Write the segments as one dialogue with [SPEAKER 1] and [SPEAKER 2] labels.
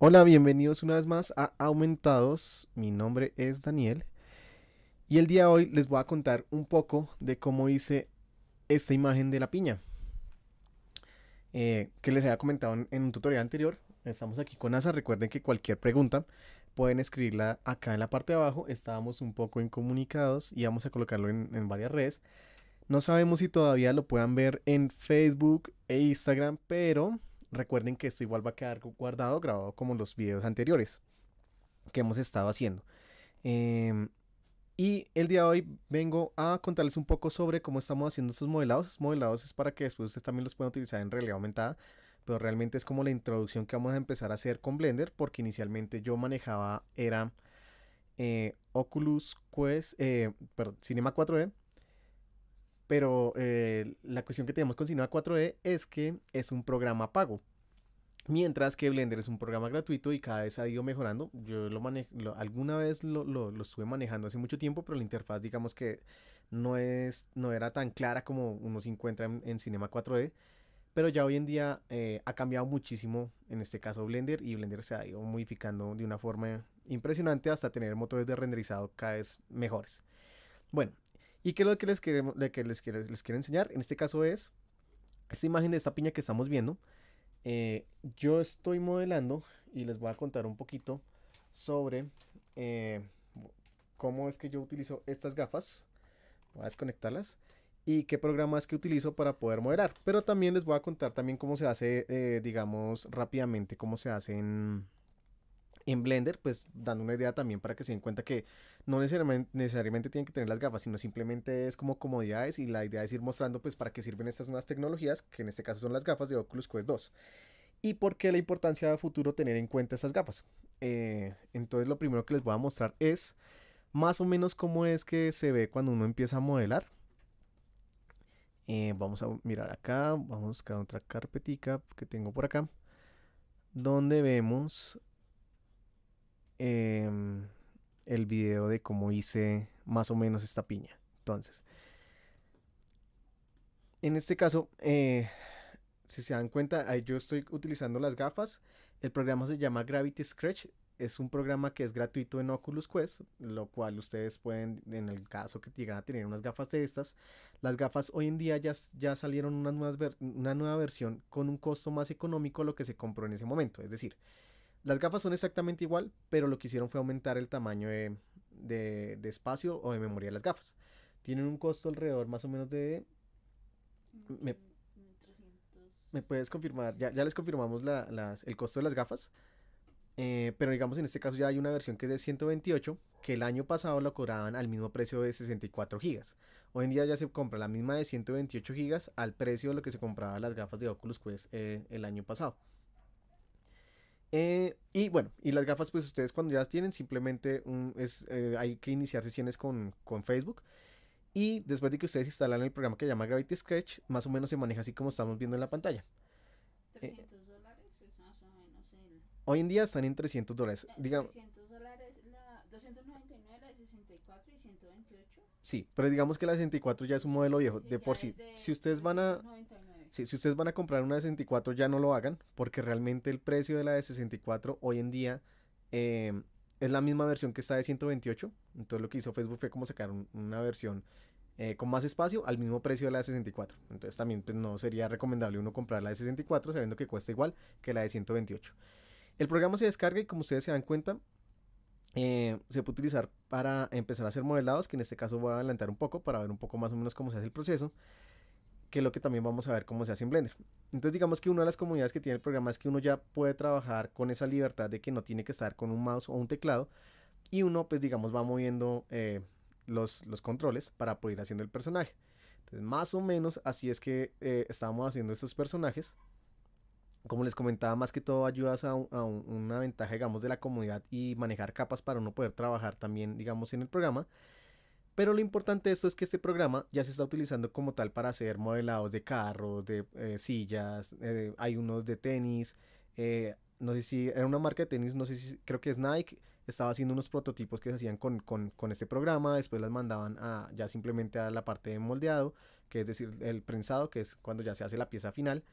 [SPEAKER 1] Hola, bienvenidos una vez más a Aumentados. Mi nombre es Daniel y el día de hoy les voy a contar un poco de cómo hice esta imagen de la piña. Eh, que les había comentado en, un tutorial anterior. Estamos aquí con Asa. Recuerden que cualquier pregunta pueden escribirla acá en la parte de abajo. Estábamos un poco incomunicados y vamos a colocarlo en, en varias redes. No sabemos si todavía lo puedan ver en Facebook e Instagram, pero Recuerden que esto igual va a quedar guardado, grabado como los videos anteriores que hemos estado haciendo. Em, y el día de hoy vengo a contarles un poco sobre cómo estamos haciendo estos modelados. modelados es para que después ustedes también los puedan utilizar en realidad aumentada. Pero realmente es como la introducción que vamos a empezar a hacer con Blender. Porque inicialmente yo manejaba era eh, Oculus Quest, eh, perdón, Cinema 4D pero eh, la cuestión que tenemos con Cinema 4D e es que es un programa pago. Mientras que Blender es un programa gratuito y cada vez ha ido mejorando. Yo lo, manejo, alguna vez lo, lo, estuve manejando hace mucho tiempo, pero la interfaz digamos que no, es, no era tan clara como uno se encuentra en, Cinema 4D. E, pero ya hoy en día eh, ha cambiado muchísimo, en este caso Blender, y Blender se ha ido modificando de una forma impresionante hasta tener motores de renderizado cada vez mejores. Bueno, ¿Y qué es lo que les, que les, quiero, les quiero enseñar? En este caso es esta imagen de esta piña que estamos viendo. Eh, yo estoy modelando y les voy a contar un poquito sobre eh, cómo es que yo utilizo estas gafas. Voy a desconectarlas. Y qué programas que utilizo para poder modelar. Pero también les voy a contar también cómo se hace, eh, digamos, rápidamente, cómo se hacen en Blender, pues dando una idea también para que se den cuenta que no necesariamente, tienen que tener las gafas, sino simplemente es como comodidades y la idea es ir mostrando pues para qué sirven estas nuevas tecnologías, que en este caso son las gafas de Oculus Quest 2. ¿Y por qué la importancia de futuro tener en cuenta estas gafas? Eh, entonces lo primero que les voy a mostrar es más o menos cómo es que se ve cuando uno empieza a modelar. Eh, vamos a mirar acá, vamos a buscar otra carpetica que tengo por acá, donde vemos Em, el video de cómo hice más o menos esta piña. Entonces, en este caso, eh, si se dan cuenta, yo estoy utilizando las gafas. El programa se llama Gravity Scratch. Es un programa que es gratuito en Oculus Quest, lo cual ustedes pueden, en el caso que lleguen a tener unas gafas de estas, las gafas hoy en día ya, ya salieron una nueva, una nueva versión con un costo más económico a lo que se compró en ese momento. Es decir, las gafas son exactamente igual, pero lo que hicieron fue aumentar el tamaño de, espacio o de memoria de las gafas. Tienen un costo alrededor más o menos de... Me, puedes confirmar? Ya, les confirmamos el costo de las gafas. Eh, pero digamos en este caso ya hay una versión que es de 128 que el año pasado lo cobraban al mismo precio de 64 gigas. Hoy en día ya se compra la misma de 128 gigas al precio de lo que se compraba las gafas de Oculus Quest eh, el año pasado. Eh, y bueno, y las gafas, pues ustedes cuando ya las tienen, simplemente eh, hay que iniciar sesiones con, Facebook. Y después de que ustedes instalan el programa que se llama Gravity Sketch, más o menos se maneja así como estamos viendo en la pantalla. 300 eh, dólares es más o menos Hoy en día están en 300 dólares. digamos, 300 dólares, la 299, la 64 y 128. Sí, pero digamos que la 64 ya es un modelo viejo, de por sí. si ustedes van a si ustedes van a comprar una de 64 ya no lo hagan porque realmente el precio de la de 64 hoy en día em, es la misma versión que está de 128. Entonces lo que hizo Facebook fue como sacar una versión eh, con más espacio al mismo precio de la de 64. Entonces también pues, no sería recomendable uno comprar la de 64 sabiendo que cuesta igual que la de 128. El programa se descarga y como ustedes se dan cuenta, eh, se puede utilizar para empezar a hacer modelados, que en este caso voy a adelantar un poco para ver un poco más o menos cómo se hace el proceso que es lo que también vamos a ver cómo se hace en Blender. Entonces digamos que una de las comunidades que tiene el programa es que uno ya puede trabajar con esa libertad de que no tiene que estar con un mouse o un teclado y uno pues digamos va moviendo eh, los, los, controles para poder ir haciendo el personaje. Entonces más o menos así es que eh, estamos haciendo estos personajes. Como les comentaba, más que todo ayudas a, a una ventaja digamos de la comunidad y manejar capas para uno poder trabajar también digamos en el programa. Pero lo importante de esto es que este programa ya se está utilizando como tal para hacer modelados de carros, de eh, sillas, eh, hay unos de tenis, eh, no sé si era una marca de tenis, no sé si creo que es Nike, estaba haciendo unos prototipos que se hacían con, con, con este programa, después las mandaban a, ya simplemente a la parte de moldeado, que es decir, el prensado, que es cuando ya se hace la pieza final.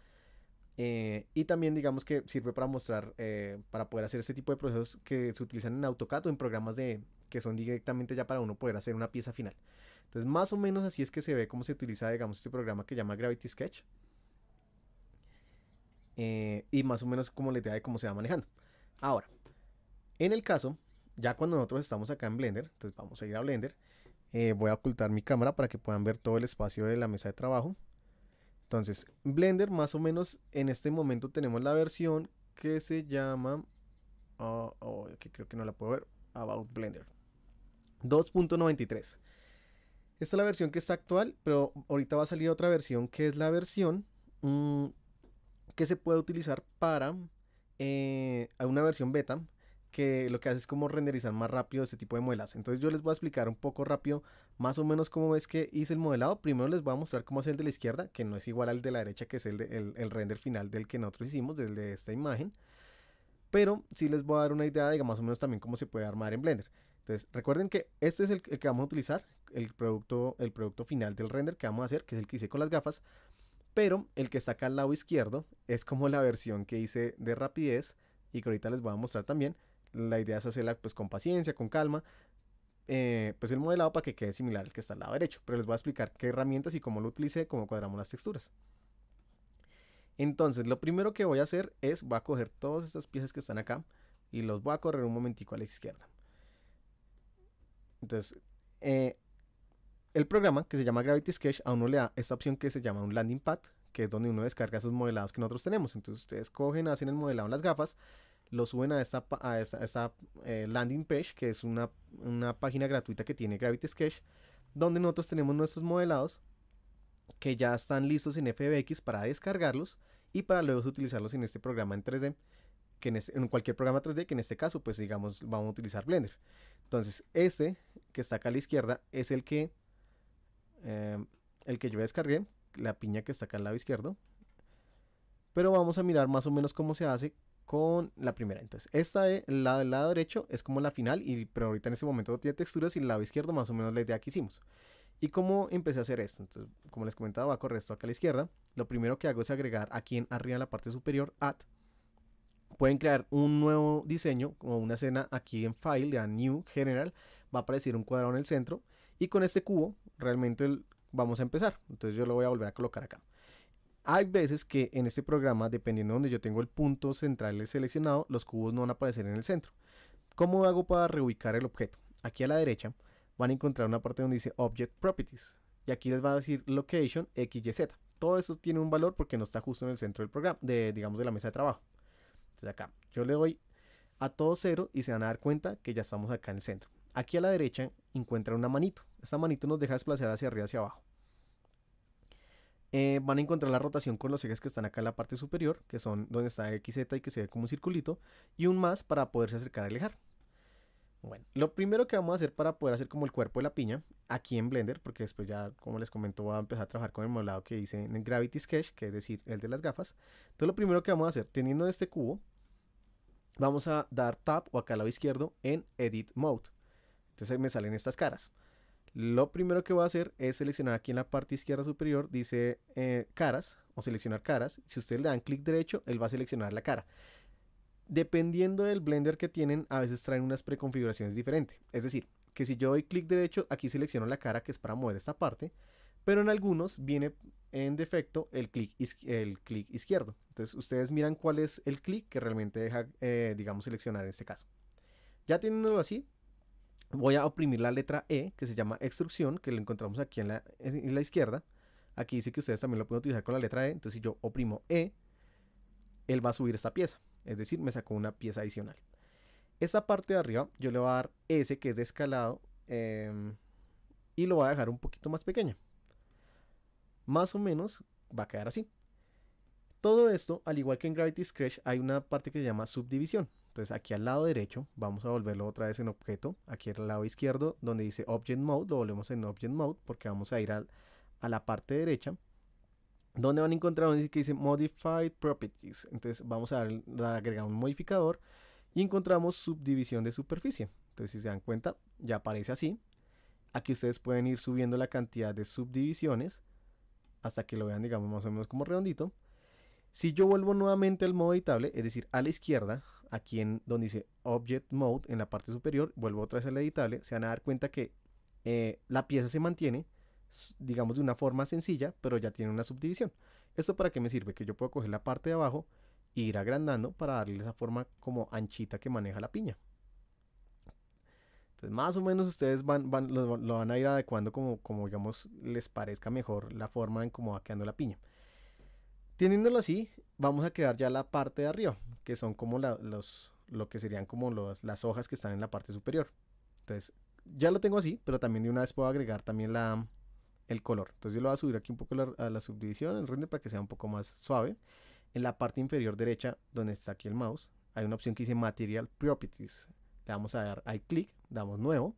[SPEAKER 1] y también digamos que sirve para mostrar, para poder hacer este tipo de procesos que se utilizan en AutoCAD o en programas de, que son directamente ya para uno poder hacer una pieza final. Entonces, más o menos así es que se ve cómo se utiliza, digamos, este programa que llama Gravity Sketch. Eh, y más o menos como la idea de cómo se va manejando. Ahora, en el caso, ya cuando nosotros estamos acá en Blender, entonces vamos a ir a Blender. Eh, voy a ocultar mi cámara para que puedan ver todo el espacio de la mesa de trabajo. Entonces, Blender más o menos en este momento tenemos la versión que se llama... Oh, oh, que creo que no la puedo ver. About Blender. 2.93. Esta es la versión que está actual, pero ahorita va a salir otra versión que es la versión mm, que se puede utilizar para eh, una versión beta que lo que hace es como renderizar más rápido este tipo de modelos. Entonces yo les voy a explicar un poco rápido más o menos cómo es que hice el modelado. Primero les voy a mostrar cómo es el de la izquierda, que no es igual al de la derecha, que es el, el, render final del que nosotros hicimos, desde esta imagen. Pero sí les voy a dar una idea de más o menos también cómo se puede armar en Blender. Entonces, recuerden que este es el, que vamos a utilizar, el producto, el producto final del render que vamos a hacer, que es el que hice con las gafas. Pero el que está acá al lado izquierdo es como la versión que hice de rapidez y que ahorita les voy a mostrar también. La idea es hacerla pues con paciencia, con calma, eh, pues el modelado para que quede similar al que está al lado derecho, pero les voy a explicar qué herramientas y cómo lo utilicé, cómo cuadramos las texturas. Entonces, lo primero que voy a hacer es, voy a coger todas estas piezas que están acá y los voy a correr un momentico a la izquierda. Entonces, eh, el programa que se llama Gravity Sketch a uno le da esta opción que se llama un landing pad, que es donde uno descarga esos modelados que nosotros tenemos. Entonces ustedes cogen, hacen el modelado en las gafas, lo suben a esta, eh, landing page, que es una, página gratuita que tiene Gravity Sketch, donde nosotros tenemos nuestros modelados que ya están listos en FBX para descargarlos y para luego utilizarlos en este programa en 3D, en, en cualquier programa 3D, que en este caso pues digamos vamos a utilizar Blender. Entonces, este que está acá a la izquierda es el que, em, el que yo descargué, la piña que está acá al lado izquierdo. Pero vamos a mirar más o menos cómo se hace con la primera. Entonces, esta de, la del lado derecho es como la final, y, pero ahorita en este momento tiene texturas y el lado izquierdo más o menos la idea que hicimos. ¿Y cómo empecé a hacer esto? Entonces, como les comentaba, va a correr esto acá a la izquierda. Lo primero que hago es agregar aquí en arriba en la parte superior, add, Pueden crear un nuevo diseño o una escena aquí en File, de New General, va a aparecer un cuadrado en el centro y con este cubo realmente vamos a empezar. Entonces yo lo voy a volver a colocar acá. Hay veces que en este programa, dependiendo de donde yo tengo el punto central seleccionado, los cubos no van a aparecer en el centro. ¿Cómo hago para reubicar el objeto? Aquí a la derecha van a encontrar una parte donde dice Object Properties y aquí les va a decir Location XYZ. Todo eso tiene un valor porque no está justo en el centro del programa, de, digamos de la mesa de trabajo. Entonces acá, yo le doy a todo cero y se van a dar cuenta que ya estamos acá en el centro. Aquí a la derecha encuentran una manito. Esta manito nos deja desplazar hacia arriba, hacia abajo. Eh, van a encontrar la rotación con los ejes que están acá en la parte superior, que son donde está XZ y que se ve como un circulito, y un más para poderse acercar y alejar bueno, lo primero que vamos a hacer para poder hacer como el cuerpo de la piña aquí en Blender, porque después ya, como les comento, voy a empezar a trabajar con el modelado que dice en Gravity Sketch, que es decir, el de las gafas. Entonces lo primero que vamos a hacer, teniendo este cubo, vamos a dar Tab o acá al lado izquierdo en Edit Mode. Entonces me salen estas caras. Lo primero que voy a hacer es seleccionar aquí en la parte izquierda superior, dice eh, caras o seleccionar caras. Si ustedes le dan clic derecho, él va a seleccionar la cara. Dependiendo del blender que tienen, a veces traen unas preconfiguraciones diferentes. Es decir, que si yo doy clic derecho, aquí selecciono la cara que es para mover esta parte, pero en algunos viene en defecto el clic el izquierdo. Entonces ustedes miran cuál es el clic que realmente deja, eh, digamos, seleccionar en este caso. Ya teniéndolo así, voy a oprimir la letra E, que se llama extrusión, que la encontramos aquí en la, en la izquierda. Aquí dice que ustedes también lo pueden utilizar con la letra E. Entonces si yo oprimo E, él va a subir esta pieza. Es decir, me sacó una pieza adicional. Esta parte de arriba yo le voy a dar ese que es de escalado em, y lo voy a dejar un poquito más pequeña. Más o menos va a quedar así. Todo esto, al igual que en Gravity Scratch, hay una parte que se llama subdivisión. Entonces aquí al lado derecho vamos a volverlo otra vez en objeto. Aquí al lado izquierdo donde dice Object Mode lo volvemos en Object Mode porque vamos a ir a la parte derecha donde van a encontrar dice que dice Modified Properties. Entonces vamos a, agregar un modificador y encontramos subdivisión de superficie. Entonces si se dan cuenta ya aparece así. Aquí ustedes pueden ir subiendo la cantidad de subdivisiones hasta que lo vean digamos más o menos como redondito. Si yo vuelvo nuevamente al modo editable, es decir, a la izquierda, aquí en donde dice Object Mode en la parte superior, vuelvo otra vez al editable, se van a dar cuenta que eh, la pieza se mantiene, digamos de una forma sencilla, pero ya tiene una subdivisión. ¿Esto para qué me sirve? Que yo puedo coger la parte de abajo e ir agrandando para darle esa forma como anchita que maneja la piña. Entonces, más o menos ustedes van, lo, van a ir adecuando como, como, digamos, les parezca mejor la forma en cómo va quedando la piña. Teniéndolo así, vamos a crear ya la parte de arriba, que son como los, lo que serían como las hojas que están en la parte superior. Entonces, ya lo tengo así, pero también de una vez puedo agregar también la, el color. Entonces yo lo voy a subir aquí un poco a la subdivisión, el render, para que sea un poco más suave. En la parte inferior derecha, donde está aquí el mouse, hay una opción que dice Material Properties. Le vamos a dar ahí clic, damos nuevo.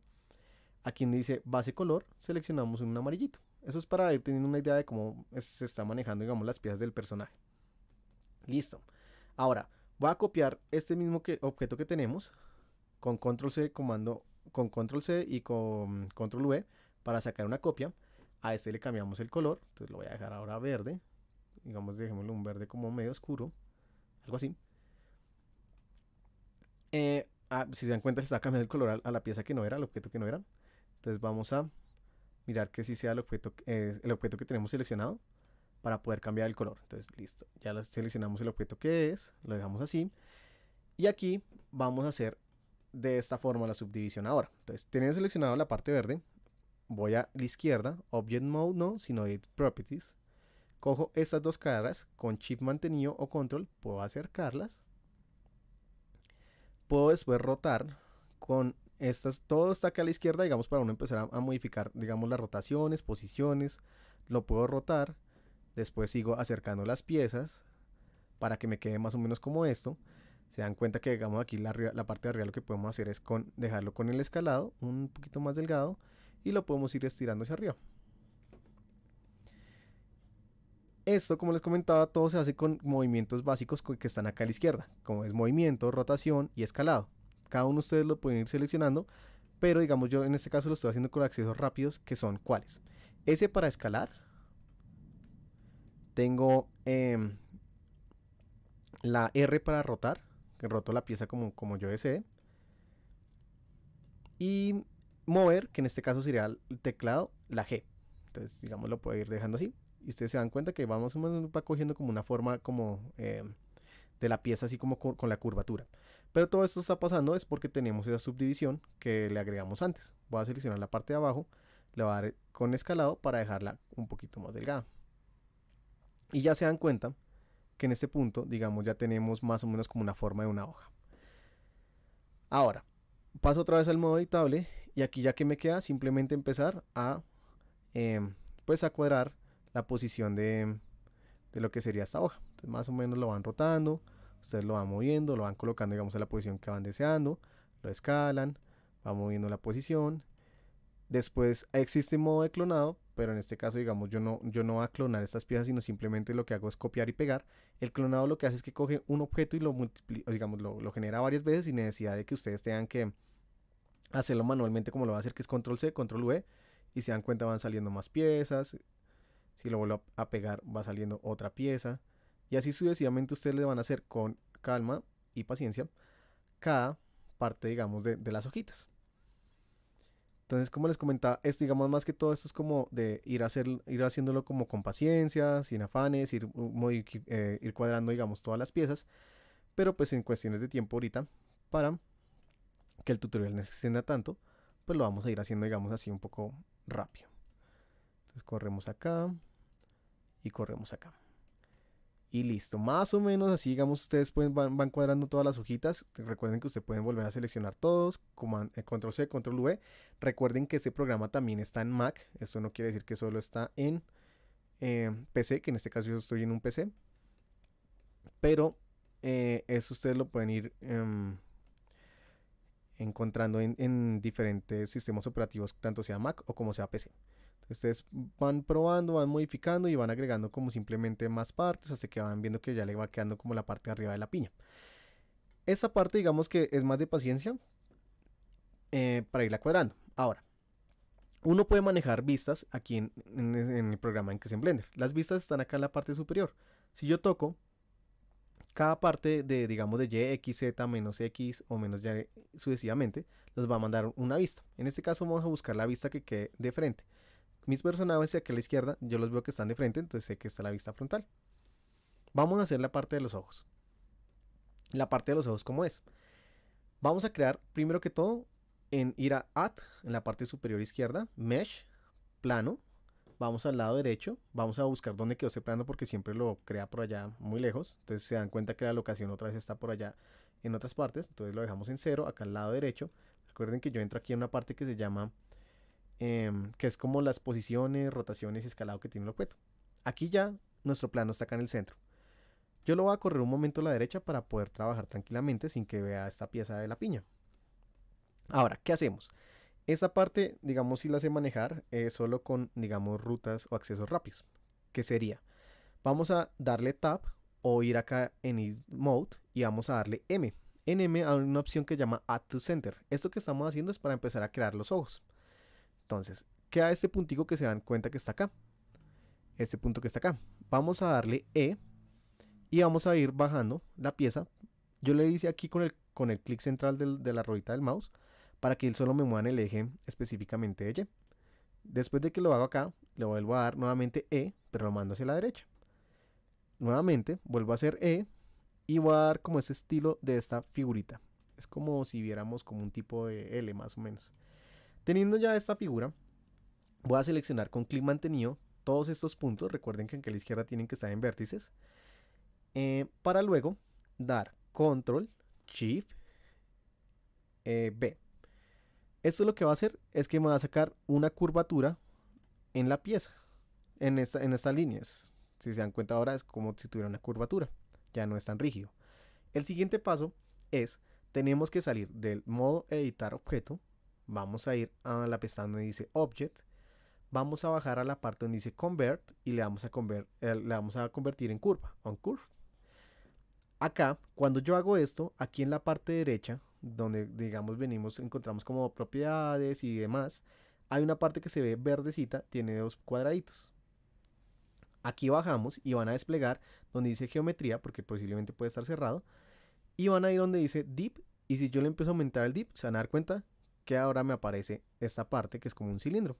[SPEAKER 1] Aquí dice base color, seleccionamos un amarillito. Eso es para ir teniendo una idea de cómo se está manejando, digamos, las piezas del personaje. Listo. Ahora, voy a copiar este mismo objeto que tenemos con control C comando con control C y con control V para sacar una copia. A este le cambiamos el color, entonces lo voy a dejar ahora verde. Digamos, dejémoslo un verde como medio oscuro, algo así. Eh, ah, si se dan cuenta, se está cambiando el color a, la pieza que no era, al objeto que no era. Entonces vamos a mirar que sí sea el objeto, eh, el objeto que tenemos seleccionado para poder cambiar el color. Entonces, listo, ya seleccionamos el objeto que es, lo dejamos así. Y aquí vamos a hacer de esta forma la subdivisión ahora. Entonces, teniendo seleccionado la parte verde, voy a la izquierda, Object Mode no, sino Edit Properties. Cojo estas dos caras, con Shift mantenido o Control, puedo acercarlas. Puedo después rotar con estas, todo está acá a la izquierda, digamos, para uno empezar a, modificar, digamos, las rotaciones, posiciones. Lo puedo rotar. Después sigo acercando las piezas para que me quede más o menos como esto. Se dan cuenta que, digamos, aquí la, parte de arriba lo que podemos hacer es con, dejarlo con el escalado, un poquito más delgado y lo podemos ir estirando hacia arriba. Esto, como les comentaba, todo se hace con movimientos básicos que están acá a la izquierda, como es movimiento, rotación y escalado. Cada uno de ustedes lo pueden ir seleccionando, pero digamos yo en este caso lo estoy haciendo con accesos rápidos, que son cuáles. S para escalar. Tengo em, la R para rotar, que roto la pieza como, como yo desee. Y mover, que en este caso sería el teclado, la G. Entonces, digamos, lo puede ir dejando así. Y ustedes se dan cuenta que vamos va cogiendo como una forma como eh, de la pieza, así como con la curvatura. Pero todo esto está pasando es porque tenemos esa subdivisión que le agregamos antes. Voy a seleccionar la parte de abajo, le voy a dar con escalado para dejarla un poquito más delgada. Y ya se dan cuenta que en este punto, digamos, ya tenemos más o menos como una forma de una hoja. Ahora, paso otra vez al modo editable y aquí ya que me queda, simplemente empezar a, em, pues a cuadrar la posición de, lo que sería esta hoja. Entonces más o menos lo van rotando, ustedes lo van moviendo, lo van colocando digamos en la posición que van deseando, lo escalan, va moviendo la posición. Después existe modo de clonado, pero en este caso digamos yo no, yo no voy a clonar estas piezas, sino simplemente lo que hago es copiar y pegar. El clonado lo que hace es que coge un objeto y lo, digamos, lo, lo genera varias veces sin necesidad de que ustedes tengan que hacerlo manualmente como lo va a hacer, que es control C, control V, y se dan cuenta van saliendo más piezas. Si lo vuelvo a pegar va saliendo otra pieza. Y así sucesivamente ustedes le van a hacer con calma y paciencia cada parte, digamos, de, las hojitas. Entonces, como les comentaba, esto, digamos, más que todo esto es como de ir, a hacer, ir haciéndolo como con paciencia, sin afanes, ir, uh, eh, ir cuadrando, digamos, todas las piezas. Pero pues en cuestiones de tiempo ahorita, para que el tutorial no extienda tanto, pues lo vamos a ir haciendo, digamos así, un poco rápido. Entonces corremos acá y corremos acá. Y listo, más o menos así, digamos, ustedes van, cuadrando todas las hojitas. Recuerden que ustedes pueden volver a seleccionar todos, eh, control C, control V. Recuerden que este programa también está en Mac, esto no quiere decir que solo está en eh, PC, que en este caso yo estoy en un PC. Pero eh, eso ustedes lo pueden ir em, encontrando en, diferentes sistemas operativos, tanto sea Mac o como sea PC. Entonces ustedes van probando, van modificando y van agregando como simplemente más partes hasta que van viendo que ya le va quedando como la parte de arriba de la piña. Esa parte digamos que es más de paciencia eh, para irla cuadrando. Ahora, uno puede manejar vistas aquí en, el programa en que se en Blender. Las vistas están acá en la parte superior. Si yo toco, cada parte de, digamos, de y, x, z, menos x o menos y sucesivamente, les va a mandar una vista. En este caso vamos a buscar la vista que quede de frente. Mis personajes aquí a la izquierda, yo los veo que están de frente, entonces sé que está la vista frontal. Vamos a hacer la parte de los ojos. La parte de los ojos, ¿cómo es? Vamos a crear, primero que todo, en ir a Add, en la parte superior izquierda, Mesh, Plano, Vamos al lado derecho, vamos a buscar dónde quedó ese plano porque siempre lo crea por allá muy lejos. Entonces se dan cuenta que la locación otra vez está por allá en otras partes. Entonces lo dejamos en cero, acá al lado derecho. Recuerden que yo entro aquí en una parte que se llama, em, que es como las posiciones, rotaciones y escalado que tiene el objeto. Aquí ya nuestro plano está acá en el centro. Yo lo voy a correr un momento a la derecha para poder trabajar tranquilamente sin que vea esta pieza de la piña. Ahora, ¿qué hacemos? Esa parte, digamos, si la sé manejar es eh, solo con, digamos, rutas o accesos rápidos. Que sería, vamos a darle tab o ir acá en Edit Mode y vamos a darle M. En M hay una opción que llama Add to Center. Esto que estamos haciendo es para empezar a crear los ojos. Entonces, queda este puntico que se dan cuenta que está acá. Este punto que está acá. Vamos a darle E y vamos a ir bajando la pieza. Yo le hice aquí con el, con el clic central de la ruedita del mouse para que él solo me mueva en el eje específicamente de Y. Después de que lo hago acá, le vuelvo a dar nuevamente E, pero lo mando hacia la derecha. Nuevamente, vuelvo a hacer E y voy a dar como ese estilo de esta figurita. Es como si viéramos como un tipo de L más o menos. Teniendo ya esta figura, voy a seleccionar con clic mantenido todos estos puntos. Recuerden que aquí a la izquierda tienen que estar en vértices. Eh, para luego dar control, shift, eh, B. Esto lo que va a hacer es que me va a sacar una curvatura en la pieza, en, en estas líneas. Si se dan cuenta ahora es como si tuviera una curvatura, ya no es tan rígido. El siguiente paso es, tenemos que salir del modo editar objeto, vamos a ir a la pestaña donde dice Object, vamos a bajar a la parte donde dice Convert y le vamos a, eh, vamos a convertir en curva, on curve. Acá, cuando yo hago esto, aquí en la parte derecha donde digamos venimos, encontramos como propiedades y demás, hay una parte que se ve verdecita, tiene dos cuadraditos. Aquí bajamos y van a desplegar donde dice geometría, porque posiblemente puede estar cerrado. Y van a ir donde dice dip. Y si yo le empiezo a aumentar el dip, se van a dar cuenta que ahora me aparece esta parte que es como un cilindro.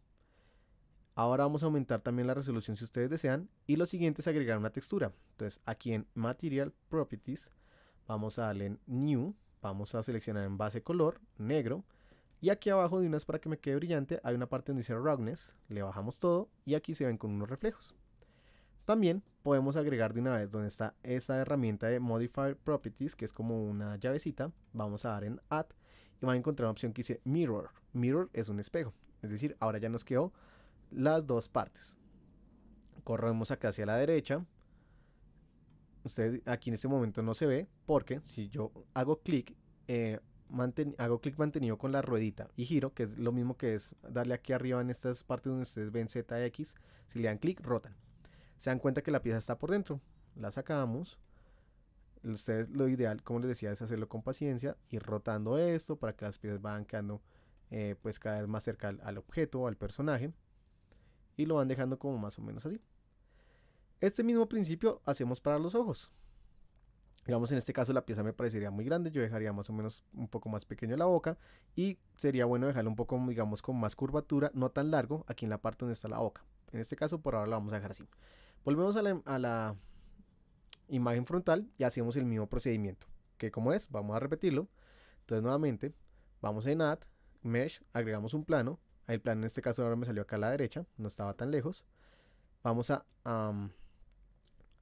[SPEAKER 1] Ahora vamos a aumentar también la resolución si ustedes desean. Y lo siguiente es agregar una textura. Entonces aquí en Material Properties vamos a darle en New vamos a seleccionar en base color, negro, y aquí abajo de unas para que me quede brillante hay una parte donde dice roughness, le bajamos todo y aquí se ven con unos reflejos. También podemos agregar de una vez donde está esa herramienta de Modify Properties, que es como una llavecita, vamos a dar en Add y van a encontrar una opción que dice Mirror. Mirror es un espejo, es decir, ahora ya nos quedó las dos partes. Corremos acá hacia la derecha, ustedes aquí en este momento no se ve porque si yo hago clic, eh, manten, hago clic mantenido con la ruedita y giro, que es lo mismo que es darle aquí arriba en estas partes donde ustedes ven ZX, si le dan clic, rotan. Se dan cuenta que la pieza está por dentro. La sacamos. Ustedes lo ideal, como les decía, es hacerlo con paciencia, y rotando esto para que las piezas vayan quedando, eh, pues cada vez más cerca al, al objeto, al personaje. Y lo van dejando como más o menos así. Este mismo principio hacemos para los ojos. Digamos, en este caso la pieza me parecería muy grande, yo dejaría más o menos un poco más pequeño la boca y sería bueno dejarlo un poco, digamos, con más curvatura, no tan largo, aquí en la parte donde está la boca. En este caso por ahora la vamos a dejar así. Volvemos a la, imagen frontal y hacemos el mismo procedimiento, que como es, vamos a repetirlo. Entonces nuevamente, vamos en Add, Mesh, agregamos un plano, el plano en este caso ahora me salió acá a la derecha, no estaba tan lejos. Vamos a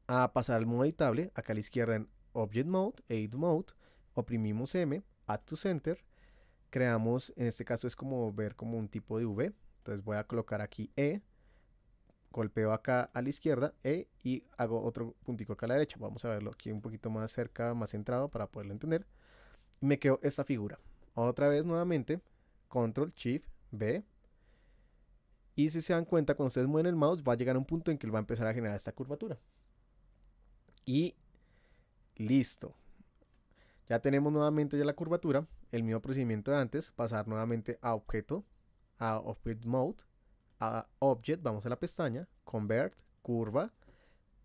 [SPEAKER 1] a pasar al modo editable, acá a la izquierda en Object Mode, Edit Mode, oprimimos M, Add to Center, creamos, en este caso es como ver como un tipo de V, entonces voy a colocar aquí E, golpeo acá a la izquierda E y hago otro puntico acá a la derecha, vamos a verlo aquí un poquito más cerca, más centrado para poderlo entender, me quedo esta figura, otra vez nuevamente, Control Shift B, y si se dan cuenta, cuando ustedes mueven el mouse, va a llegar a un punto en que va a empezar a generar esta curvatura. Y listo. Ya tenemos nuevamente ya la curvatura, el mismo procedimiento de antes, pasar nuevamente a objeto, a Object Mode, a Object, vamos a la pestaña, Convert, Curva,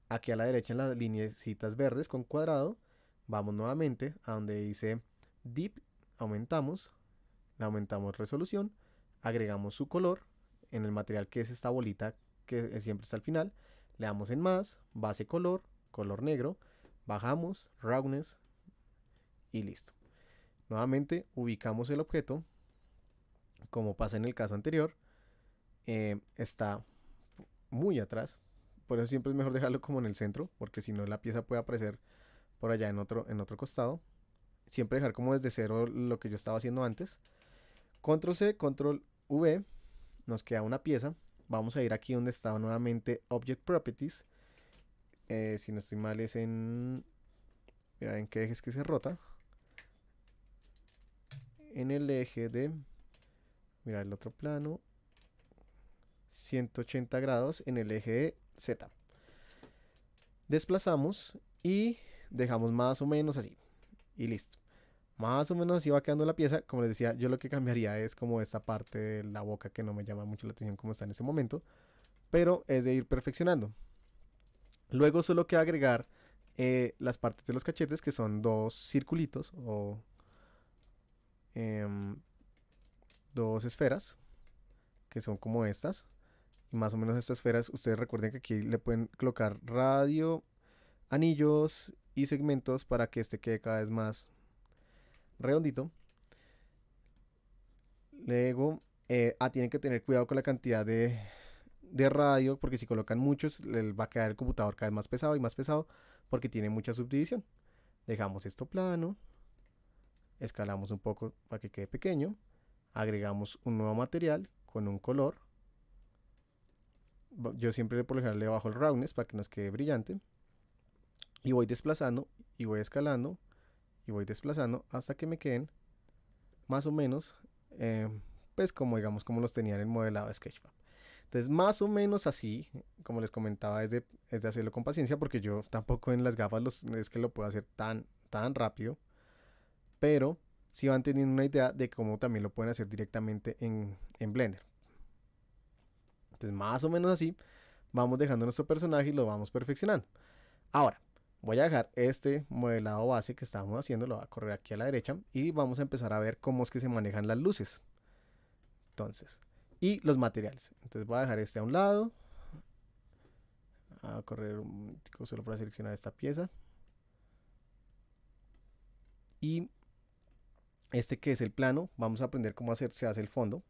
[SPEAKER 1] aquí a la derecha en las lineecitas verdes con cuadrado, vamos nuevamente a donde dice Deep, aumentamos, aumentamos resolución, agregamos su color en el material que es esta bolita que siempre está al final, le damos en más, base color, color negro, bajamos, roundness y listo. Nuevamente ubicamos el objeto, como pasa en el caso anterior, eh, está muy atrás, por eso siempre es mejor dejarlo como en el centro, porque si no la pieza puede aparecer por allá en otro, en otro costado. Siempre dejar como desde cero lo que yo estaba haciendo antes. Control C, Control V, nos queda una pieza. Vamos a ir aquí donde estaba nuevamente Object Properties eh, si no estoy mal es en... Mira, ¿en qué eje es que se rota? En el eje de... Mira, el otro plano. 180 grados en el eje de Z. Desplazamos y dejamos más o menos así. Y listo. Más o menos así va quedando la pieza. Como les decía, yo lo que cambiaría es como esta parte de la boca que no me llama mucho la atención como está en ese momento. Pero es de ir perfeccionando. Luego solo queda agregar eh, las partes de los cachetes que son dos circulitos o em, dos esferas que son como estas. Y más o menos estas esferas, ustedes recuerden que aquí le pueden colocar radio, anillos y segmentos para que este quede cada vez más redondito. Luego, eh, ah, tienen que tener cuidado con la cantidad de de radio, porque si colocan muchos, va a quedar el computador cada vez más pesado y más pesado, porque tiene mucha subdivisión. Dejamos esto plano, escalamos un poco para que quede pequeño, agregamos un nuevo material con un color. Yo siempre por lo le bajo el roundness para que nos quede brillante. Y voy desplazando y voy escalando y voy desplazando hasta que me queden más o menos, eh, pues como digamos como los tenían en el modelado de Sketchfab. Entonces, más o menos así, como les comentaba, es de, hacerlo con paciencia, porque yo tampoco en las gafas es que lo puedo hacer tan, tan rápido. Pero si van teniendo una idea de cómo también lo pueden hacer directamente en, en Blender. Entonces, más o menos así, vamos dejando nuestro personaje y lo vamos perfeccionando. Ahora, voy a dejar este modelado base que estábamos haciendo, lo voy a correr aquí a la derecha y vamos a empezar a ver cómo es que se manejan las luces. Entonces, y los materiales. Entonces voy a dejar este a un lado. A correr un momento solo para seleccionar esta pieza. Y este que es el plano, vamos a aprender cómo hacer, se hace el fondo.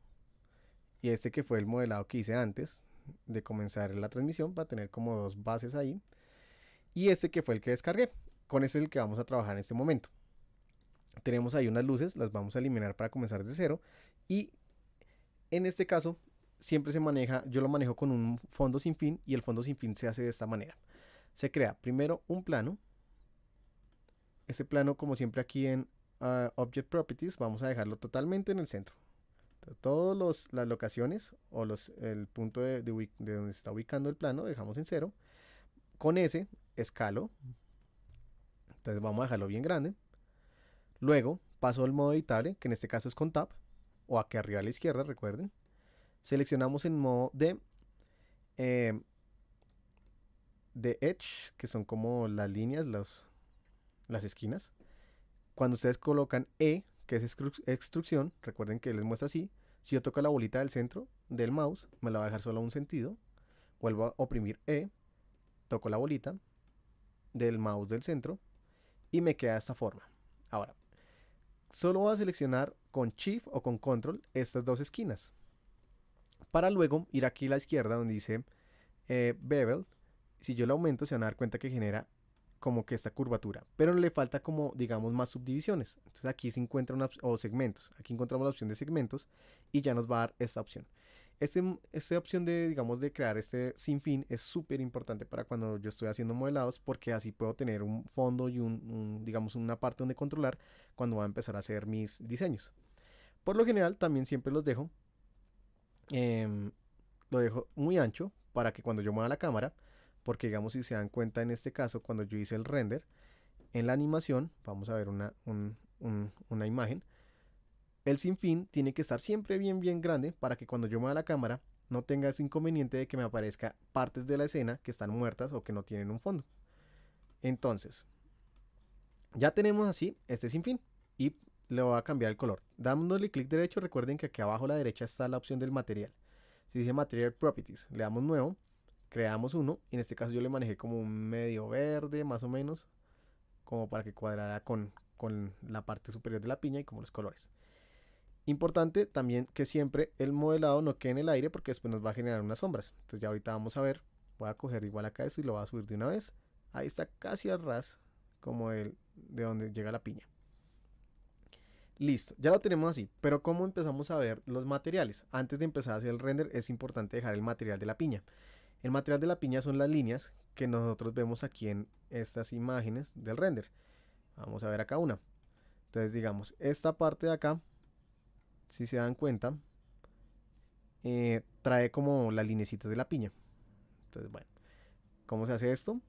[SPEAKER 1] Y este que fue el modelado que hice antes de comenzar la transmisión, va a tener como dos bases ahí. Y este que fue el que descargué. Con este es el que vamos a trabajar en este momento. Tenemos ahí unas luces, las vamos a eliminar para comenzar de cero. Y en este caso, siempre se maneja, yo lo manejo con un fondo sin fin y el fondo sin fin se hace de esta manera. Se crea primero un plano. Ese plano, como siempre aquí en ah, Object Properties, vamos a dejarlo totalmente en el centro. Todas las locaciones o los, el punto de, donde se está ubicando el plano, dejamos en cero. Con ese, escalo. Entonces vamos a dejarlo bien grande. Luego paso al modo editable, que en este caso es con tab o aquí arriba a la izquierda, recuerden. Seleccionamos en modo de, em, de Edge, que son como las líneas, las esquinas. Cuando ustedes colocan E, que es extrusión, recuerden que les muestra así. Si yo toco la bolita del centro del mouse, me la va a dejar solo un sentido. Vuelvo a oprimir E, toco la bolita del mouse del centro y me queda esta forma. Ahora, Solo voy a seleccionar con Shift o con Control estas dos esquinas. Para luego ir aquí a la izquierda donde dice eh, Bevel. Si yo lo aumento se van a dar cuenta que genera como que esta curvatura. Pero le falta como digamos más subdivisiones. Entonces aquí se encuentra una o segmentos. Aquí encontramos la opción de segmentos y ya nos va a dar esta opción esta opción de, digamos, de crear este sin fin es súper importante para cuando yo estoy haciendo modelados porque así puedo tener un fondo y un, digamos, una parte donde controlar cuando voy a empezar a hacer mis diseños. Por lo general, también siempre los dejo, em, lo dejo muy ancho para que cuando yo mueva la cámara, porque digamos, si se dan cuenta en este caso, cuando yo hice el render, en la animación, vamos a ver una imagen, el sinfín tiene que estar siempre bien bien grande para que cuando yo mueva la cámara no tenga ese inconveniente de que me aparezca partes de la escena que están muertas o que no tienen un fondo. Entonces, ya tenemos así este sinfín y le voy a cambiar el color. Dándole clic derecho, recuerden que aquí abajo a la derecha está la opción del material. Si dice Material Properties, le damos nuevo, creamos uno, y en este caso yo le manejé como un medio verde más o menos, como para que cuadrara con, con la parte superior de la piña y como los colores. Importante también que siempre el modelado no quede en el aire porque después nos va a generar unas sombras. Entonces ya ahorita vamos a ver. Voy a coger igual acá esto y lo voy a subir de una vez. Ahí está casi al ras como el de donde llega la piña. Listo, ya lo tenemos así, pero ¿cómo empezamos a ver los materiales? Antes de empezar a hacer el render es importante dejar el material de la piña. El material de la piña son las líneas que nosotros vemos aquí en estas imágenes del render. Vamos a ver acá una. Entonces digamos, esta parte de acá si se dan cuenta, eh, trae como la linecitas de la piña. Entonces, bueno, ¿cómo se hace esto?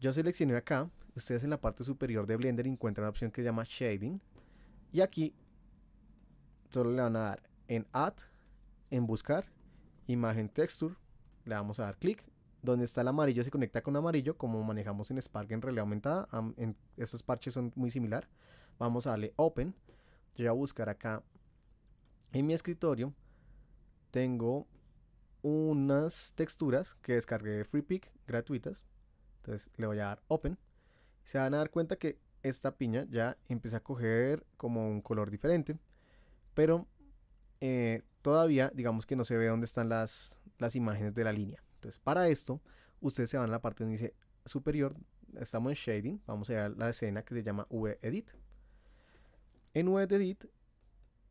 [SPEAKER 1] Yo seleccioné acá, ustedes en la parte superior de Blender encuentran una opción que se llama Shading. Y aquí solo le van a dar en Add, en Buscar, Imagen Texture, le vamos a dar clic. Donde está el amarillo se conecta con amarillo, como manejamos en Spark en realidad aumentada. en, estos parches son muy similar. Vamos a darle Open. Yo voy a buscar acá en mi escritorio tengo unas texturas que descargué de FreePick gratuitas. Entonces le voy a dar Open. Se van a dar cuenta que esta piña ya empieza a coger como un color diferente. Pero eh, todavía digamos que no se ve dónde están las, imágenes de la línea. Entonces para esto ustedes se van a la parte donde dice superior. Estamos en Shading. Vamos a ir la escena que se llama VEdit. En VEdit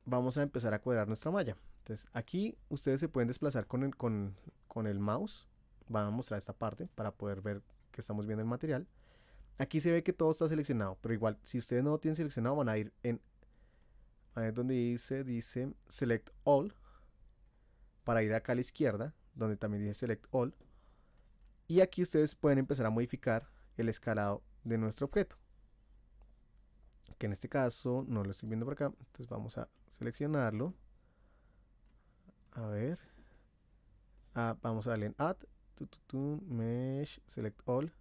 [SPEAKER 1] vamos a empezar a cuadrar nuestra malla. Entonces aquí ustedes se pueden desplazar con el, mouse. Van a mostrar esta parte para poder ver que estamos viendo el material. Aquí se ve que todo está seleccionado, pero igual si ustedes no lo tienen seleccionado van a ir en ahí donde dice, dice Select All para ir acá a la izquierda, donde también dice Select All. Y aquí ustedes pueden empezar a modificar el escalado de nuestro objeto que en este caso no lo estoy viendo por acá. Entonces vamos a seleccionarlo. A ver. Ah, vamos a darle en Add, tu, Mesh, Select All.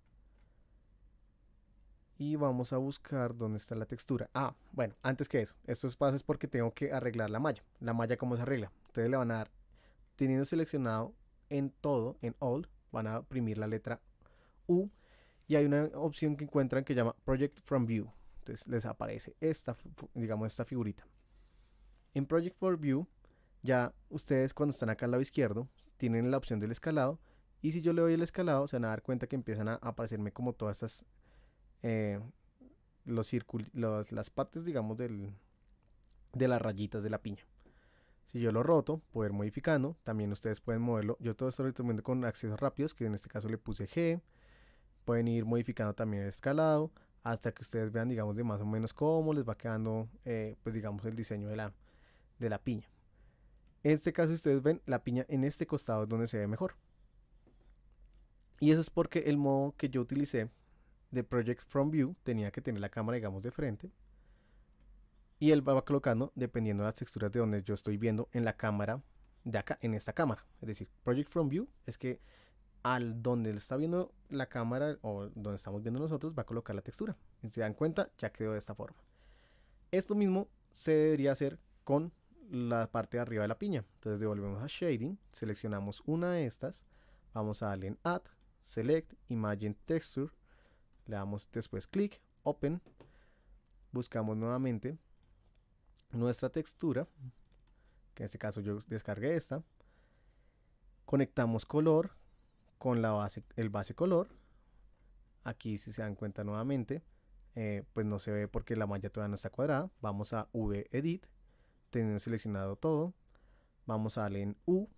[SPEAKER 1] Y vamos a buscar dónde está la textura. Ah, bueno, antes que eso, estos pasos es porque tengo que arreglar la malla. La malla cómo se arregla. Ustedes le van a dar, teniendo seleccionado en todo, en All, van a oprimir la letra U. Y hay una opción que encuentran que llama Project From View les aparece esta, digamos, esta figurita. En Project for View, ya ustedes cuando están acá al lado izquierdo, tienen la opción del escalado. Y si yo le doy el escalado, se van a dar cuenta que empiezan a aparecerme como todas estas, eh, los las partes, digamos, del, de las rayitas de la piña. Si yo lo roto, poder modificando, también ustedes pueden moverlo. Yo todo esto lo recomiendo con accesos rápidos, que en este caso le puse G. Pueden ir modificando también el escalado hasta que ustedes vean, digamos, de más o menos cómo les va quedando, eh, pues digamos, el diseño de la, de la piña. En este caso ustedes ven la piña en este costado es donde se ve mejor. Y eso es porque el modo que yo utilicé de Project From View tenía que tener la cámara, digamos, de frente. Y él va colocando dependiendo de las texturas de donde yo estoy viendo en la cámara de acá, en esta cámara. Es decir, Project From View es que al donde está viendo la cámara o donde estamos viendo nosotros, va a colocar la textura. si se dan cuenta, ya quedó de esta forma. Esto mismo se debería hacer con la parte de arriba de la piña. Entonces devolvemos a Shading, seleccionamos una de estas, vamos a darle en Add, Select, Imagine Texture, le damos después clic, Open, buscamos nuevamente nuestra textura, que en este caso yo descargué esta, conectamos color, con la base, el base color. Aquí si se dan cuenta nuevamente, eh, pues no se ve porque la malla todavía no está cuadrada. Vamos a V Edit, teniendo seleccionado todo. Vamos a darle en U,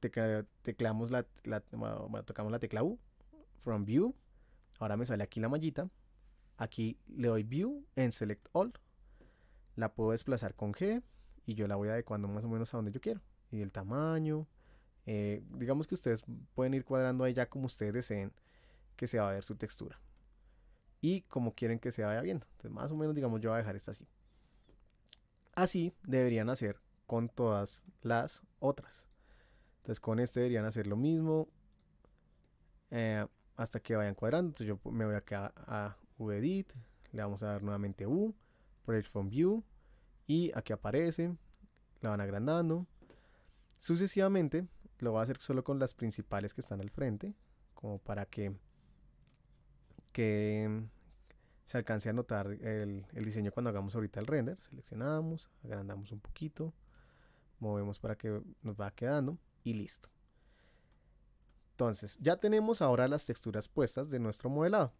[SPEAKER 1] la, tocamos la tecla U, From View. Ahora me sale aquí la mallita. Aquí le doy View en Select All. La puedo desplazar con G y yo la voy adecuando más o menos a donde yo quiero. Y el tamaño, eh, digamos que ustedes pueden ir cuadrando ahí ya como ustedes deseen que se va a ver su textura. Y como quieren que se vaya viendo. Entonces más o menos digamos yo voy a dejar esta así. Así deberían hacer con todas las otras. Entonces con este deberían hacer lo mismo. Eh, hasta que vayan cuadrando. Entonces yo me voy acá a edit Le vamos a dar nuevamente U. Project from View. Y aquí aparece. La van agrandando. Sucesivamente lo voy a hacer solo con las principales que están al frente, como para que, que se alcance a notar el, el diseño cuando hagamos ahorita el render. Seleccionamos, agrandamos un poquito, movemos para que nos va quedando y listo. Entonces, ya tenemos ahora las texturas puestas de nuestro modelado.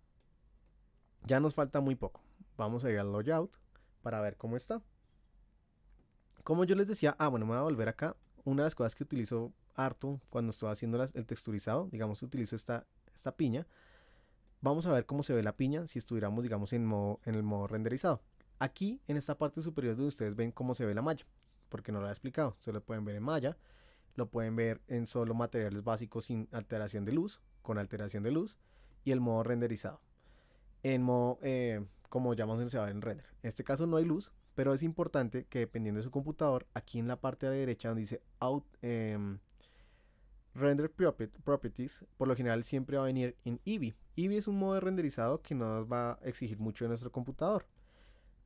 [SPEAKER 1] Ya nos falta muy poco. Vamos a ir al layout para ver cómo está. Como yo les decía, ah, bueno, me voy a volver acá. Una de las cosas que utilizo harto cuando estoy haciendo las, el texturizado, digamos utilizo esta, esta piña, vamos a ver cómo se ve la piña si estuviéramos digamos en, modo, en el modo renderizado. Aquí en esta parte superior de ustedes ven cómo se ve la malla, porque no lo he explicado, se lo pueden ver en malla, lo pueden ver en solo materiales básicos sin alteración de luz, con alteración de luz y el modo renderizado. En modo, eh, como llamamos se va a en render. En este caso no hay luz, pero es importante que dependiendo de su computador, aquí en la parte de derecha donde dice out, em, Render Properties por lo general siempre va a venir en Eevee. Eevee es un modo de renderizado que no nos va a exigir mucho de nuestro computador.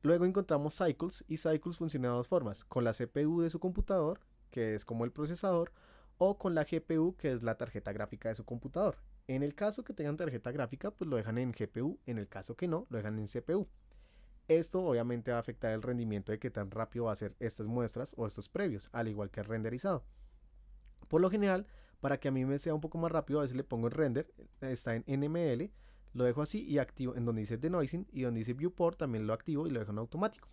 [SPEAKER 1] Luego encontramos Cycles y Cycles funciona de dos formas, con la CPU de su computador, que es como el procesador, o con la GPU, que es la tarjeta gráfica de su computador. En el caso que tengan tarjeta gráfica, pues lo dejan en GPU, en el caso que no, lo dejan en CPU. Esto obviamente va a afectar el rendimiento de qué tan rápido va a ser estas muestras o estos previos, al igual que el renderizado. Por lo general, para que a mí me sea un poco más rápido, a veces le pongo el render, está en NML, lo dejo así y activo en donde dice denoising y donde dice viewport también lo activo y lo dejo en automático.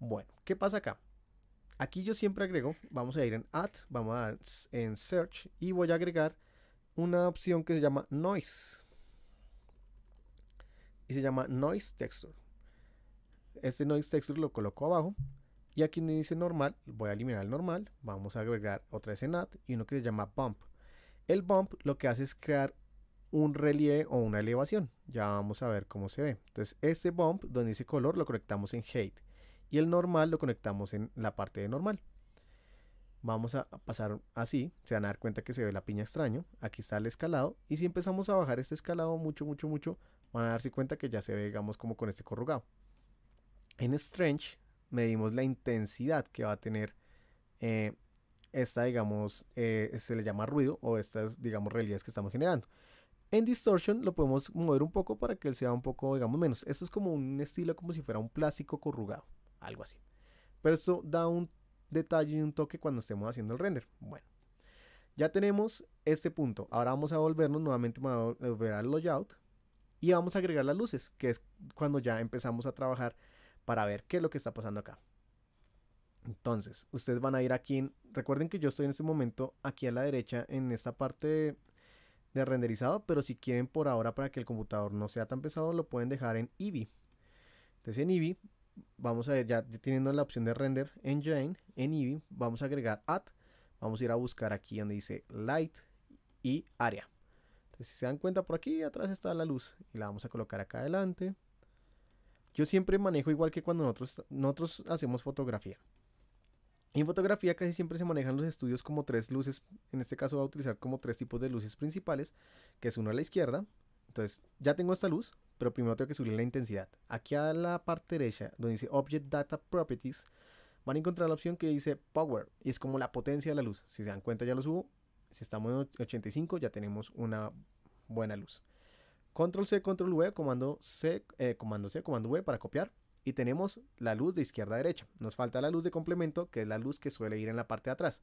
[SPEAKER 1] Bueno, ¿qué pasa acá? Aquí yo siempre agrego, vamos a ir en add, vamos a dar en search y voy a agregar una opción que se llama noise. Y se llama noise texture. Este noise texture lo coloco abajo y aquí donde dice normal, voy a eliminar el normal, vamos a agregar otra escena y uno que se llama bump. El bump lo que hace es crear un relieve o una elevación. Ya vamos a ver cómo se ve. Entonces este bump donde dice color lo conectamos en height y el normal lo conectamos en la parte de normal. Vamos a pasar así, se van a dar cuenta que se ve la piña extraño, aquí está el escalado y si empezamos a bajar este escalado mucho, mucho, mucho, van a darse cuenta que ya se ve digamos como con este corrugado. En Strange medimos la intensidad que va a tener eh, esta, digamos, eh, se le llama ruido o estas, digamos, realidades que estamos generando. En distortion lo podemos mover un poco para que él sea un poco, digamos, menos. Esto es como un estilo como si fuera un plástico corrugado, algo así. Pero esto da un detalle y un toque cuando estemos haciendo el render. Bueno, ya tenemos este punto. Ahora vamos a volvernos nuevamente a volver al layout y vamos a agregar las luces, que es cuando ya empezamos a trabajar para ver qué es lo que está pasando acá. Entonces, ustedes van a ir aquí. Recuerden que yo estoy en este momento aquí a la derecha en esta parte de renderizado, pero si quieren por ahora para que el computador no sea tan pesado, lo pueden dejar en Eevee. Entonces en Eevee vamos a ver, ya teniendo la opción de render En Jane. en Eevee vamos a agregar add, vamos a ir a buscar aquí donde dice light y área. Entonces si se dan cuenta por aquí atrás está la luz y la vamos a colocar acá adelante. Yo siempre manejo igual que cuando nosotros, hacemos fotografía. En fotografía casi siempre se manejan los estudios como tres luces. En este caso voy a utilizar como tres tipos de luces principales, que es uno a la izquierda. Entonces ya tengo esta luz, pero primero tengo que subir la intensidad. Aquí a la parte derecha, donde dice Object Data Properties, van a encontrar la opción que dice Power, y es como la potencia de la luz. Si se dan cuenta ya lo subo. Si estamos en 85 ya tenemos una buena luz. Control C, Control V, comando C, eh, comando C, comando V para copiar. Y tenemos la luz de izquierda a derecha. Nos falta la luz de complemento, que es la luz que suele ir en la parte de atrás.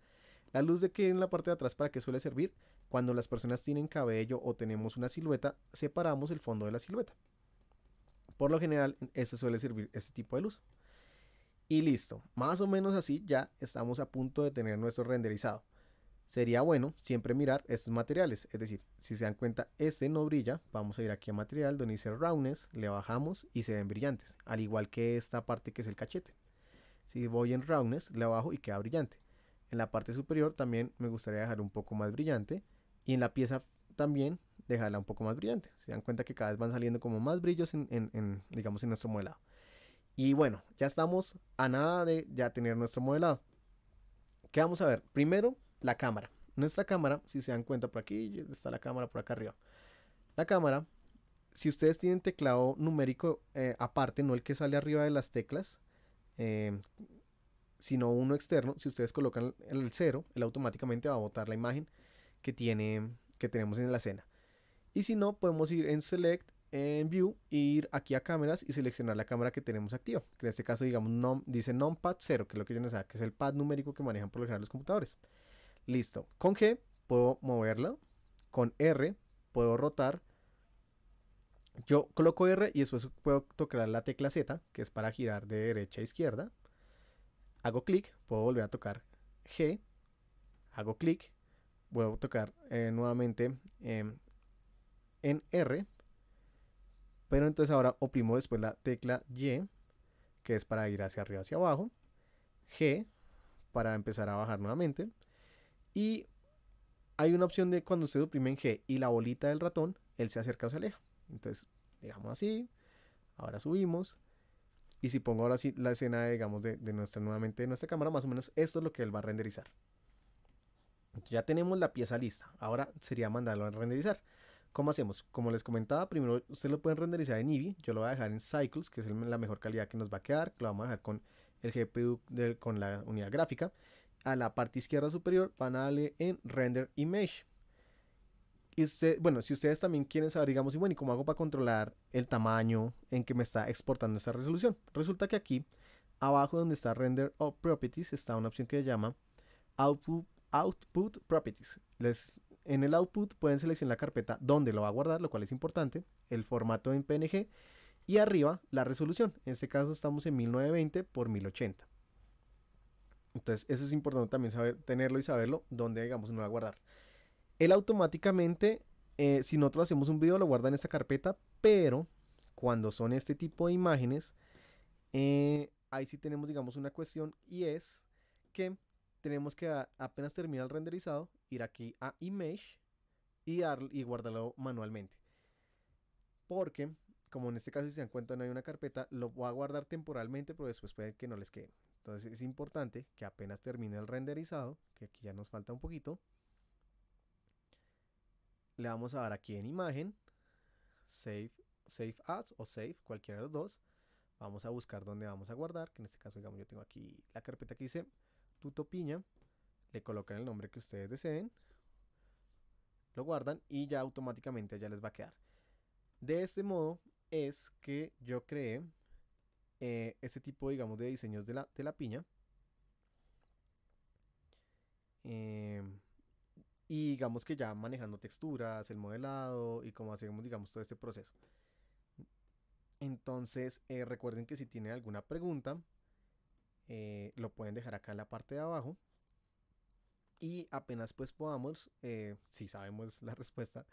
[SPEAKER 1] La luz de que en la parte de atrás para qué suele servir cuando las personas tienen cabello o tenemos una silueta, separamos el fondo de la silueta. Por lo general, eso suele servir este tipo de luz. Y listo, más o menos así ya estamos a punto de tener nuestro renderizado. Sería bueno siempre mirar estos materiales, es decir, si se dan cuenta este no brilla, vamos a ir aquí a material donde dice roundness, le bajamos y se ven brillantes, al igual que esta parte que es el cachete. Si voy en roundness, le bajo y queda brillante. En la parte superior también me gustaría dejar un poco más brillante y en la pieza también dejarla un poco más brillante. Se dan cuenta que cada vez van saliendo como más brillos en, digamos, en nuestro modelado. Y bueno, ya estamos a nada de ya tener nuestro modelado. ¿Qué vamos a ver? Primero, la cámara. Nuestra cámara, si se dan cuenta por aquí, está la cámara por acá arriba. La cámara, si ustedes tienen teclado numérico eh, aparte, no el que sale arriba de las teclas, eh, sino uno externo, si ustedes colocan el 0, él automáticamente va a botar la imagen que, tiene, que tenemos en la escena. Y si no, podemos ir en Select, en View, ir aquí a cámaras y seleccionar la cámara que tenemos activa. Que en este caso, digamos, dice NumPad 0, que lo que yo que es el pad numérico que manejan por lo general los computadores. Listo. Con G puedo moverla. Con R puedo rotar. Yo coloco R y después puedo tocar la tecla Z, que es para girar de derecha a izquierda. Hago clic, puedo volver a tocar G. Hago clic, vuelvo a tocar eh, nuevamente em, en R. Pero entonces ahora oprimo después la tecla Y, que es para ir hacia arriba, hacia abajo. G, para empezar a bajar nuevamente. Y hay una opción de cuando usted suprime en G y la bolita del ratón, él se acerca o se aleja. Entonces, digamos así, ahora subimos. Y si pongo ahora sí la escena, digamos, de, nuestra, nuevamente de nuestra cámara, más o menos esto es lo que él va a renderizar. Ya tenemos la pieza lista. Ahora sería mandarlo a renderizar. ¿Cómo hacemos? Como les comentaba, primero ustedes lo pueden renderizar en Eevee. Yo lo voy a dejar en Cycles, que es la mejor calidad que nos va a quedar. Lo vamos a dejar con el GPU, con la unidad gráfica a la parte izquierda superior van a darle en Render Image. Y bueno, si ustedes también quieren saber, digamos, y bueno, ¿y cómo hago para controlar el tamaño en que me está exportando esta resolución? Resulta que aquí, abajo donde está Render o Properties, está una opción que se llama Output, Properties. Les, en el output pueden seleccionar la carpeta donde lo va a guardar, lo cual es importante, el formato en PNG y arriba la resolución. En este caso estamos en 1920 x 1080. Entonces, eso es importante también saber, tenerlo y saberlo dónde, digamos, no va a guardar. Él automáticamente, eh, si nosotros hacemos un video, lo guarda en esta carpeta, pero cuando son este tipo de imágenes, eh, ahí sí tenemos, digamos, una cuestión y es que tenemos que, apenas termina el renderizado, ir aquí a Image y, y guardarlo manualmente. Porque, como en este caso, si se dan cuenta, no hay una carpeta, lo voy a guardar temporalmente, pero después puede que no les quede. Entonces es importante que apenas termine el renderizado, que aquí ya nos falta un poquito, le vamos a dar aquí en imagen, save, save as o save, cualquiera de los dos. Vamos a buscar dónde vamos a guardar, que en este caso digamos yo tengo aquí la carpeta que hice, tutopiña, le colocan el nombre que ustedes deseen, lo guardan y ya automáticamente ya les va a quedar. De este modo es que yo creé eh, ese tipo, digamos, de diseños de la, de la piña. Em, y digamos que ya manejando texturas, el modelado y cómo hacemos, digamos, todo este proceso. Entonces, eh, recuerden que si tienen alguna pregunta, eh, lo pueden dejar acá en la parte de abajo. Y apenas pues podamos, eh, si sabemos la respuesta,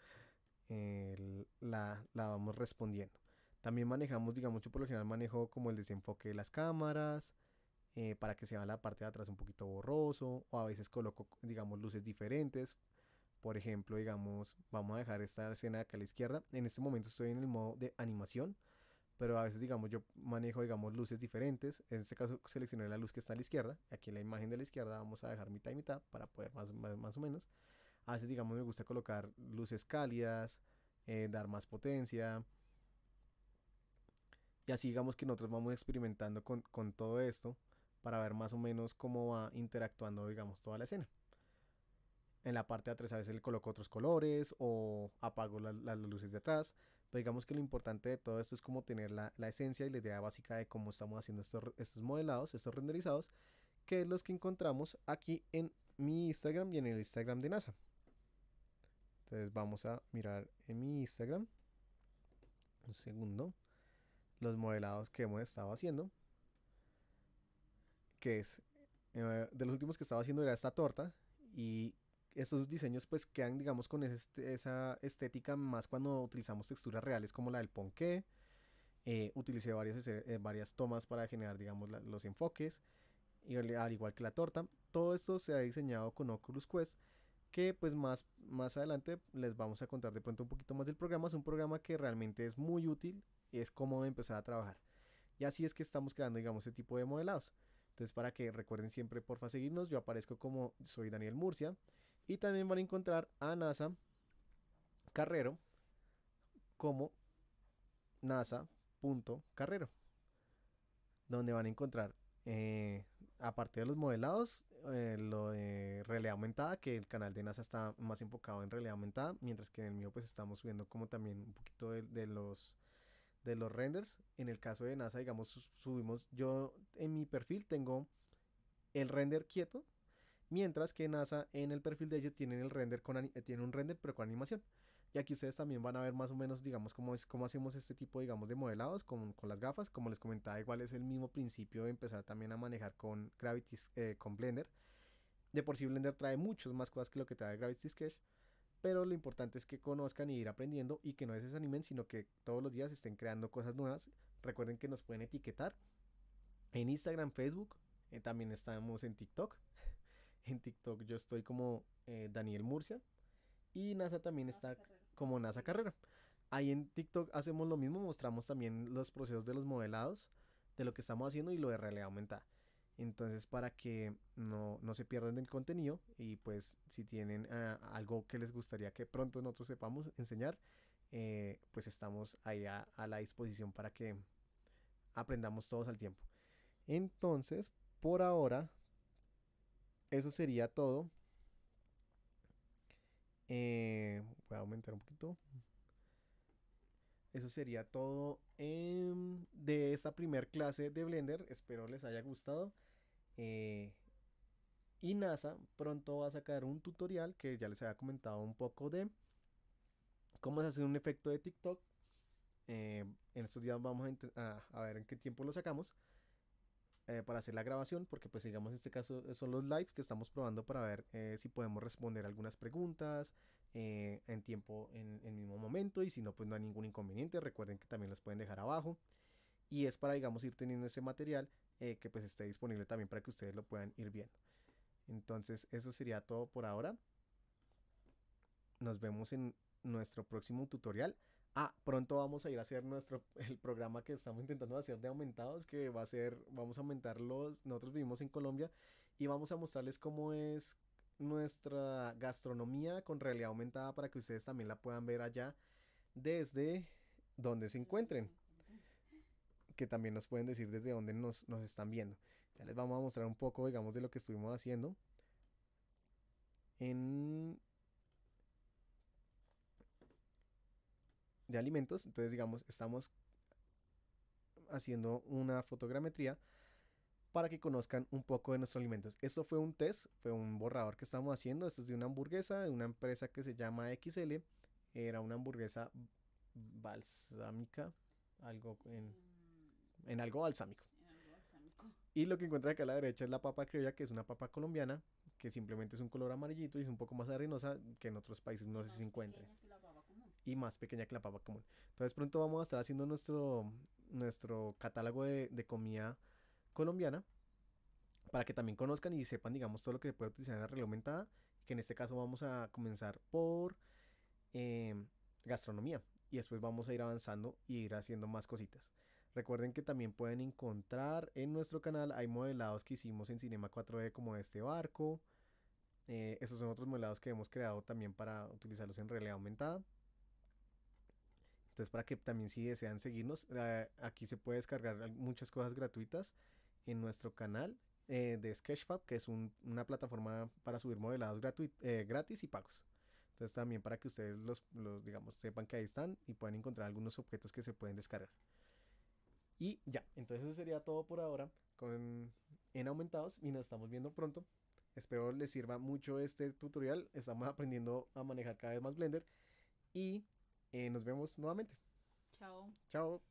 [SPEAKER 1] la vamos respondiendo. También manejamos, digamos, yo por lo general manejo como el desenfoque de las cámaras, eh, para que se vea la parte de atrás un poquito borroso, o a veces coloco, digamos, luces diferentes. Por ejemplo, digamos, vamos a dejar esta escena acá a la izquierda. En este momento estoy en el modo de animación, pero a veces, digamos, yo manejo, digamos, luces diferentes. En este caso seleccioné la luz que está a la izquierda. Aquí en la imagen de la izquierda vamos a dejar mitad y mitad para poder más, más, o menos. A veces, digamos, me gusta colocar luces cálidas, eh, dar más potencia. Y así digamos que nosotros vamos experimentando con, todo esto para ver más o menos cómo va interactuando, digamos, toda la escena. En la parte de atrás a veces le coloco otros colores o apago las luces de atrás. Pero digamos que lo importante de todo esto es como tener la, esencia y la idea básica de cómo estamos haciendo estos, estos modelados, estos renderizados, que es los que encontramos aquí en mi Instagram y en el Instagram de NASA. Entonces vamos a mirar en mi Instagram. Un segundo los modelados que hemos estado haciendo. Que es, eh, de los últimos que estaba haciendo era esta torta. Y estos diseños pues quedan, digamos, con este, esa estética más cuando utilizamos texturas reales como la del ponqué. Eh, utilicé varias, eh, varias tomas para generar, digamos, los enfoques. Y al igual que la torta. Todo esto se ha diseñado con Oculus Quest que pues más, más adelante les vamos a contar de pronto un poquito más del programa. Es un programa que realmente es muy útil y es como empezar a trabajar. Y así es que estamos creando, digamos, ese tipo de modelados. Entonces, para que recuerden siempre, porfa, seguirnos. Yo aparezco como soy Daniel Murcia. Y también van a encontrar a NASA Carrero como nasa.carrero. Donde van a encontrar, eh, aparte de los modelados, eh, lo de realidad aumentada, que el canal de NASA está más enfocado en realidad aumentada. Mientras que en el mío, pues estamos subiendo como también un poquito de los de los renders. En el caso de NASA, digamos, subimos, yo en mi perfil tengo el render quieto, mientras que NASA en el perfil de ellos tienen el render con eh, tiene un render pero con animación. Y aquí ustedes también van a ver más o menos, digamos, cómo, es, cómo hacemos este tipo, digamos, de modelados con, con las gafas. Como les comentaba, igual es el mismo principio de empezar también a manejar con Gravity, eh, con Blender. De por sí Blender trae muchos más cosas que lo que trae Gravity Sketch pero lo importante es que conozcan y ir aprendiendo y que no se desanimen, sino que todos los días estén creando cosas nuevas. Recuerden que nos pueden etiquetar en Instagram, Facebook, eh, también estamos en TikTok. En TikTok yo estoy como eh, Daniel Murcia y NASA también está como NASA Carrera. Ahí en TikTok hacemos lo mismo, mostramos también los procesos de los modelados, de lo que estamos haciendo y lo de realidad aumentada. Entonces, para que no, se pierdan del contenido y pues si tienen ah, algo que les gustaría que pronto nosotros sepamos enseñar, eh, pues estamos ahí a, la disposición para que aprendamos todos al tiempo. Entonces, por ahora, eso sería todo. Eh, voy a aumentar un poquito. Eso sería todo em, de esta primera clase de Blender. Espero les haya gustado. Eh, y NASA pronto va a sacar un tutorial que ya les había comentado un poco de cómo se hace un efecto de TikTok. Eh, en estos días vamos a, ver en qué tiempo lo sacamos eh, para hacer la grabación, porque pues digamos en este caso son los live que estamos probando para ver si podemos responder algunas preguntas en tiempo, en el mismo momento, y si no, pues no hay ningún inconveniente. Recuerden que también las pueden dejar abajo. Y es para, digamos, ir teniendo ese material eh, que pues esté disponible también para que ustedes lo puedan ir viendo. Entonces eso sería todo por ahora. Nos vemos en nuestro próximo tutorial. Ah, pronto vamos a ir a hacer nuestro el programa que estamos intentando hacer de aumentados, que va a ser, vamos a aumentar los, Nosotros vivimos en Colombia y vamos a mostrarles cómo es nuestra gastronomía con realidad aumentada para que ustedes también la puedan ver allá desde donde se encuentren que también nos pueden decir desde dónde nos, están viendo. Ya les vamos a mostrar un poco, digamos, de lo que estuvimos haciendo. En de alimentos. Entonces, digamos, estamos haciendo una fotogrametría para que conozcan un poco de nuestros alimentos. Esto fue un test, fue un borrador que estamos haciendo. Esto es de una hamburguesa, de una empresa que se llama XL. Era una hamburguesa balsámica, algo en en algo balsámico. Y lo que encuentra acá a la derecha es la papa criolla, que es una papa colombiana, que simplemente es un color amarillito y es un poco más arenosa que en otros países no se encuentra. Y más pequeña que la papa común. Entonces pronto vamos a estar haciendo nuestro, nuestro catálogo de, comida colombiana para que también conozcan y sepan, digamos, todo lo que se puede utilizar en la reglamentada, que en este caso vamos a comenzar por eh, gastronomía y después vamos a ir avanzando y ir haciendo más cositas. Recuerden que también pueden encontrar en nuestro canal, hay modelados que hicimos en Cinema 4D como este barco. Estos eh, esos son otros modelados que hemos creado también para utilizarlos en realidad aumentada. Entonces para que también si desean seguirnos, eh, aquí se puede descargar muchas cosas gratuitas en nuestro canal eh, de Sketchfab, que es una plataforma para subir modelados gratis y pagos. Entonces también para que ustedes los, los digamos sepan que ahí están y puedan encontrar algunos objetos que se pueden descargar. Y ya, entonces eso sería todo por ahora con, en aumentados y nos estamos viendo pronto. Espero les sirva mucho este tutorial. Estamos aprendiendo a manejar cada vez más Blender y eh, nos vemos nuevamente. Chao. Chao.